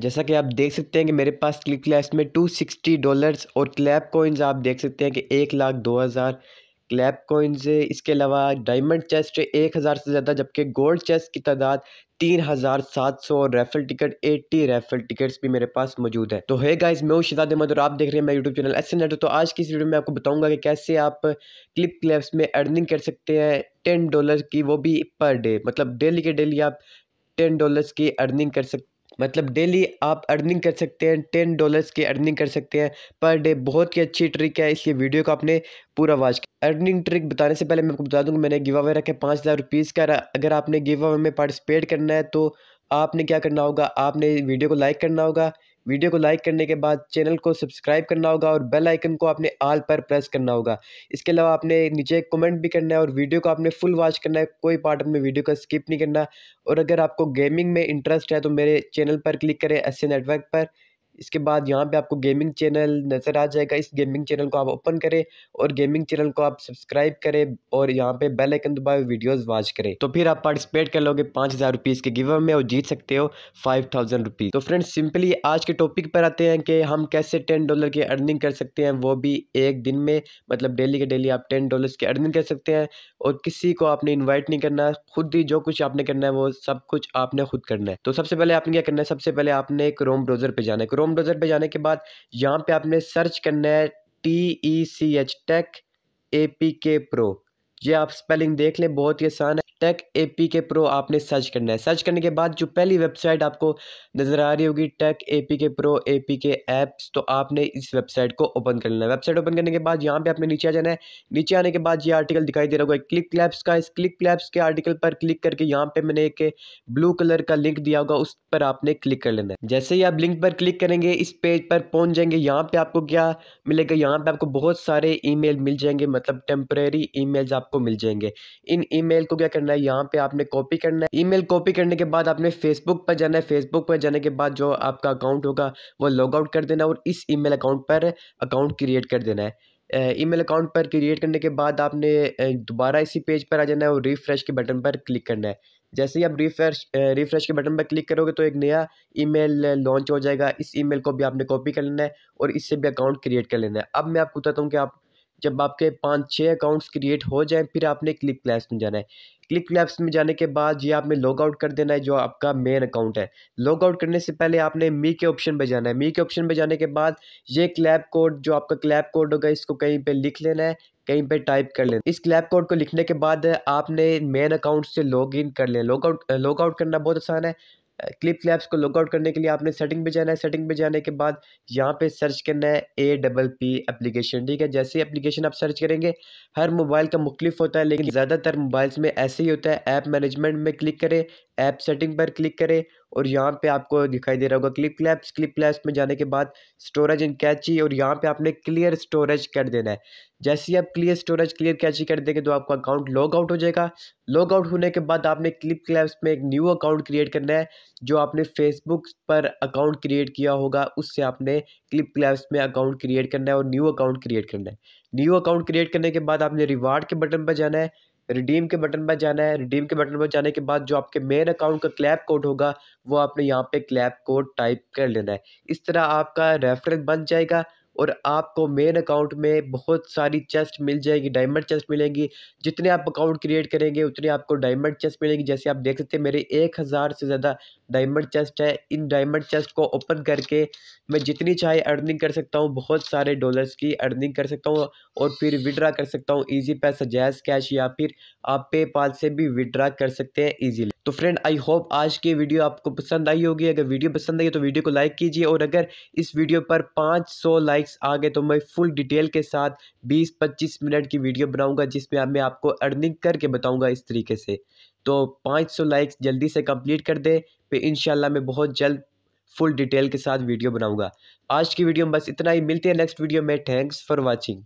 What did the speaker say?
जैसा कि आप देख सकते हैं कि मेरे पास क्लिक क्लैश में टू सिक्सटी डॉलर्स और क्लैप कोइंस आप देख सकते हैं कि एक लाख दो हज़ार क्लैप कोइंस है इसके अलावा डायमंड चेस्ट एक हज़ार से ज़्यादा जबकि गोल्ड चेस्ट की तादाद तीन हज़ार सात सौ raffle ticket eighty raffle tickets भी मेरे पास मौजूद है तो है गाइज मैं शिदाद अहमद और आप देख रहे हैं मैं यूट्यूब चैनल एस नेट तो आज की इस वीडियो में आपको बताऊंगा कि कैसे आप क्लिप क्लैप्स में अर्निंग कर सकते हैं टेन डॉलर की वो भी पर डे मतलब डेली के डेली आप टेन डॉलर्स की अर्निंग कर सकते मतलब डेली आप अर्निंग कर सकते हैं टेन डॉलर्स की अर्निंग कर सकते हैं पर डे बहुत ही अच्छी ट्रिक है इसलिए वीडियो को आपने पूरा वॉच किया अर्निंग ट्रिक बताने से पहले मैं आपको बता दूंगा मैंने गिव अवे रखे पाँच हज़ार रुपीज़ का अगर आपने गिव अवे में पार्टिसिपेट करना है तो आपने क्या करना होगा आपने वीडियो को लाइक करना होगा वीडियो को लाइक करने के बाद चैनल को सब्सक्राइब करना होगा और बेल आइकन को आपने आल पर प्रेस करना होगा इसके अलावा आपने नीचे कमेंट भी करना है और वीडियो को आपने फुल वॉच करना है कोई पार्ट अपने वीडियो का स्किप नहीं करना और अगर आपको गेमिंग में इंटरेस्ट है तो मेरे चैनल पर क्लिक करें एस नेटवर्क पर इसके बाद यहाँ पे आपको गेमिंग चैनल नज़र आ जाएगा इस गेमिंग चैनल को आप ओपन करें और गेमिंग चैनल को आप सब्सक्राइब करें और यहाँ पे बेल आइकन दबाए वीडियोस वॉच करें तो फिर आप पार्टिसिपेट कर लोगे पाँच हज़ार रुपीज़ के गिव में और जीत सकते हो फाइव थाउजेंड रुपीज़ तो फ्रेंड्स सिंपली आज के टॉपिक पर आते हैं कि हम कैसे टेन डॉलर की अर्निंग कर सकते हैं वो भी एक दिन में मतलब डेली के डेली आप टेन डॉलर की अर्निंग कर सकते हैं और किसी को आपने इन्वाइट नहीं करना खुद ही जो कुछ आपने करना है वो सब कुछ आपने खुद करना है तो सबसे पहले आपने क्या करना है सबसे पहले आपने क्रोम ब्राउज़र पर जाना है क्रोम क्रोम ब्राउज़र पे जाने के बाद यहाँ पे आपने सर्च करना है T E C H Tech A P K Pro ये आप स्पेलिंग देख लें बहुत ही आसान है Tech A P K Pro आपने सर्च करना है सर्च करने के बाद जो पहली वेबसाइट आपको नज़र आ रही होगी Tech A P K Pro A P K apps तो आपने इस वेबसाइट को ओपन कर लेना है वेबसाइट ओपन करने के बाद यहाँ पे आपने नीचे आ जाना है नीचे आने के बाद ये आर्टिकल दिखाई दे रहा होगा क्लिक क्लैप्स का इस क्लिक क्लैप्स के आर्टिकल पर क्लिक करके यहाँ पे मैंने एक ब्लू कलर का लिंक दिया होगा उस पर आपने क्लिक कर लेना है जैसे ही आप लिंक पर क्लिक करेंगे इस पेज पर पहुँच जाएंगे यहाँ पर आपको क्या मिलेगा यहाँ पर आपको बहुत सारे ई मिल जाएंगे मतलब टेम्परेरी ई आपको मिल जाएंगे इन ई को क्या करना करना है यहाँ पे आपने कॉपी करना है ईमेल कॉपी करने के बाद आपने फेसबुक पर जाना है फेसबुक पर जाने के बाद जो आपका अकाउंट होगा वो लॉग आउट कर देना और इस ईमेल अकाउंट पर अकाउंट क्रिएट कर देना है ईमेल अकाउंट पर क्रिएट करने के बाद आपने दोबारा इसी पेज पर आ जाना है और रिफ्रेश के बटन पर क्लिक करना है जैसे ही आप रिफ्रेश रिफ्रेश के बटन पर क्लिक करोगे तो एक नया ईमेल लॉन्च हो जाएगा इस ईमेल को भी आपने कॉपी कर लेना है और इससे भी अकाउंट क्रिएट कर लेना है अब मैं आपको बताता हूँ कि आप जब आपके पाँच छः अकाउंट्स क्रिएट हो जाए फिर आपने क्लिक क्लैप्स में जाना है क्लिक क्लैप्स में जाने के बाद ये आपने लॉग आउट कर देना है जो आपका मेन अकाउंट है लॉग आउट करने से पहले आपने मी के ऑप्शन पर जाना है मी के ऑप्शन पर जाने के बाद ये क्लैप कोड जो आपका क्लैप कोड होगा इसको कहीं पर लिख लेना है कहीं पे टाइप कर लें इस क्लैप कोड को लिखने के बाद आपने मेन अकाउंट से लॉग इन कर लें लॉग आउट लॉग आउट करना बहुत आसान है क्लिप क्लैप्स को लॉकआउट करने के लिए आपने सेटिंग पे जाना है सेटिंग पे जाने के बाद यहाँ पे सर्च करना है ए डबल पी एप्लीकेशन ठीक है जैसे एप्लीकेशन आप सर्च करेंगे हर मोबाइल का मुख्तलिफ होता है लेकिन ज़्यादातर मोबाइल्स में ऐसे ही होता है ऐप मैनेजमेंट में क्लिक करें ऐप सेटिंग पर क्लिक करें और यहाँ पे आपको दिखाई दे रहा होगा क्लिप क्लैप्स क्लिप क्लैप्स में जाने के बाद स्टोरेज इन कैची और यहाँ पे आपने क्लियर स्टोरेज कर देना है जैसे ही आप क्लियर स्टोरेज क्लियर कैची कर देंगे तो आपका अकाउंट लॉग आउट हो जाएगा लॉग आउट होने के बाद आपने क्लिप क्लैप्स में एक न्यू अकाउंट क्रिएट करना है जो आपने फेसबुक पर अकाउंट क्रिएट किया होगा उससे आपने क्लिप क्लैप्स में अकाउंट क्रिएट करना है और न्यू अकाउंट क्रिएट करना है न्यू अकाउंट क्रिएट करने के बाद आपने रिवार्ड के बटन पर जाना है रिडीम के बटन पर जाना है रिडीम के बटन पर जाने के बाद जो आपके मेन अकाउंट का क्लैप कोड होगा वो आपने यहाँ पे क्लैप कोड टाइप कर लेना है इस तरह आपका रेफरेंस बन जाएगा और आपको मेन अकाउंट में बहुत सारी चेस्ट मिल जाएगी डायमंड चेस्ट मिलेंगी जितने आप अकाउंट क्रिएट करेंगे उतने आपको डायमंड चेस्ट मिलेंगी जैसे आप देख सकते हैं मेरे एक हज़ार से ज़्यादा डायमंड चेस्ट है इन डायमंड चेस्ट को ओपन करके मैं जितनी चाहे अर्निंग कर सकता हूँ बहुत सारे डॉलर्स की अर्निंग कर सकता हूँ और फिर विड्रा कर सकता हूँ ईजी पैसा जैस कैश या फिर आप पेपाल से भी विड्रा कर सकते हैं ईजीली तो फ्रेंड आई होप आज की वीडियो आपको पसंद आई होगी अगर वीडियो पसंद आई तो वीडियो को लाइक कीजिए और अगर इस वीडियो पर 500 लाइक्स आ गए तो मैं फुल डिटेल के साथ 20-25 मिनट की वीडियो बनाऊंगा जिसमें मैं आपको अर्निंग करके बताऊंगा इस तरीके से तो 500 लाइक्स जल्दी से कंप्लीट कर दे पे इन मैं बहुत जल्द फुल डिटेल के साथ वीडियो बनाऊँगा आज की वीडियो में बस इतना ही मिलती है नेक्स्ट वीडियो में थैंक्स फॉर वॉचिंग